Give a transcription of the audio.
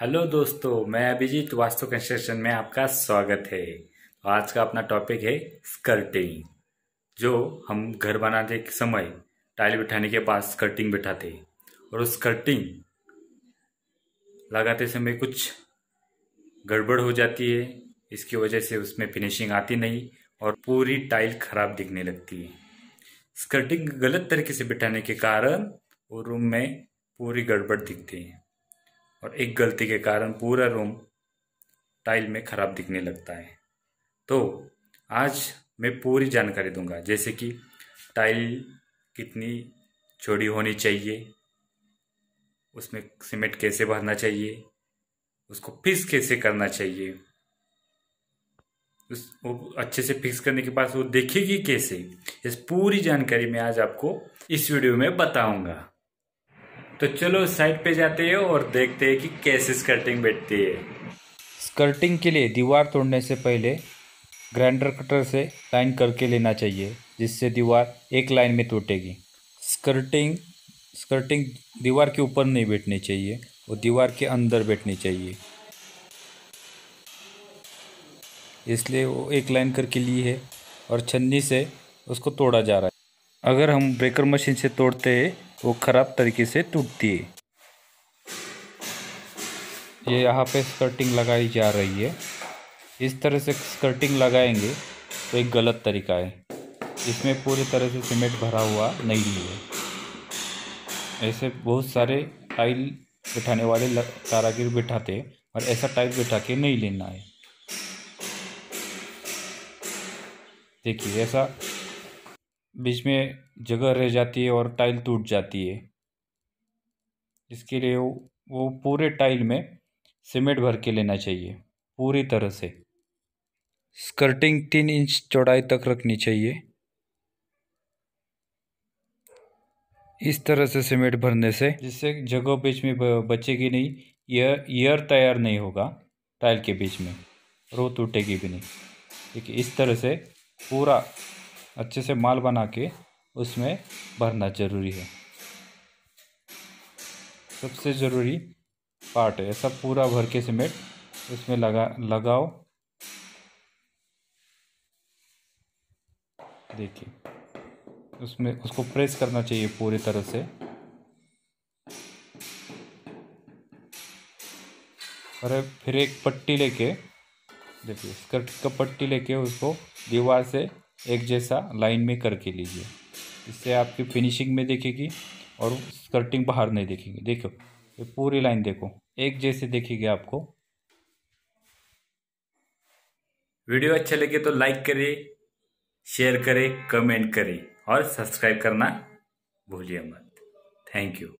hello दोस्तों मैं Abhijit vastu construction में आपका स्वागत है तो आज का अपना टॉपिक है स्कर्टिंग जो हम घर बनाते के समय टाइल बिठाने के पास स्कर्टिंग बिठाते और उस स्कर्टिंग लगाते समय कुछ गड़बड़ हो जाती है इसकी वजह से उसमें फिनिशिंग आती नहीं और पूरी टाइल खराब दिखने लगती है स्कर्टिंग गलत तरीके से बिठाने के कारण वो रूम में पूरी गड़बड़ दिखती है और एक गलती के कारण पूरा रूम टाइल में ख़राब दिखने लगता है तो आज मैं पूरी जानकारी दूंगा जैसे कि टाइल कितनी चौड़ी होनी चाहिए उसमें सीमेंट कैसे भरना चाहिए उसको फिक्स कैसे करना चाहिए उस वो अच्छे से फिक्स करने के बाद वो देखेगी कैसे इस पूरी जानकारी मैं आज आपको इस वीडियो में बताऊंगा तो चलो साइड पे जाते हैं और देखते हैं कि कैसे स्कर्टिंग बैठती है स्कर्टिंग के लिए दीवार तोड़ने से पहले ग्राइंडर कटर से लाइन करके लेना चाहिए जिससे दीवार एक लाइन में टूटेगी स्कर्टिंग स्कर्टिंग दीवार के ऊपर नहीं बैठनी चाहिए और दीवार के अंदर बैठनी चाहिए इसलिए वो एक लाइन करके ली है और छन्नी से उसको तोड़ा जा रहा है अगर हम ब्रेकर मशीन से तोड़ते हैं वो ख़राब तरीके से टूटती है ये यहाँ पे स्कर्टिंग लगाई जा रही है इस तरह से स्कर्टिंग लगाएंगे तो एक गलत तरीका है इसमें पूरी तरह से सीमेंट भरा हुआ नहीं है ऐसे बहुत सारे टाइल बिठाने वाले कारागिर बिठाते हैं और ऐसा टाइल बिठा के नहीं लेना है देखिए ऐसा बीच में जगह रह जाती है और टाइल टूट जाती है इसके लिए वो, पूरे टाइल में सीमेंट भर के लेना चाहिए पूरी तरह से स्कर्टिंग तीन इंच चौड़ाई तक रखनी चाहिए इस तरह से सीमेंट भरने से जिससे जगह बीच में बचेगी नहीं यह ईयर तैयार नहीं होगा टाइल के बीच में रो टूटेगी भी नहीं ठीक इस तरह से पूरा अच्छे से माल बना के उसमें भरना ज़रूरी है सबसे ज़रूरी पार्ट है सब पूरा भर के सीमेंट उसमें लगा लगाओ देखिए उसमें उसको प्रेस करना चाहिए पूरी तरह से और फिर एक पट्टी लेके देखिए स्कर्ट का पट्टी लेके उसको दीवार से एक जैसा लाइन में करके लीजिए इससे आपकी फिनिशिंग में देखेगी और स्कर्टिंग बाहर नहीं देखेगी देखो ये पूरी लाइन देखो एक जैसे देखेगी आपको वीडियो अच्छा लगे तो लाइक करें शेयर करें कमेंट करें और सब्सक्राइब करना भूलिए मत थैंक यू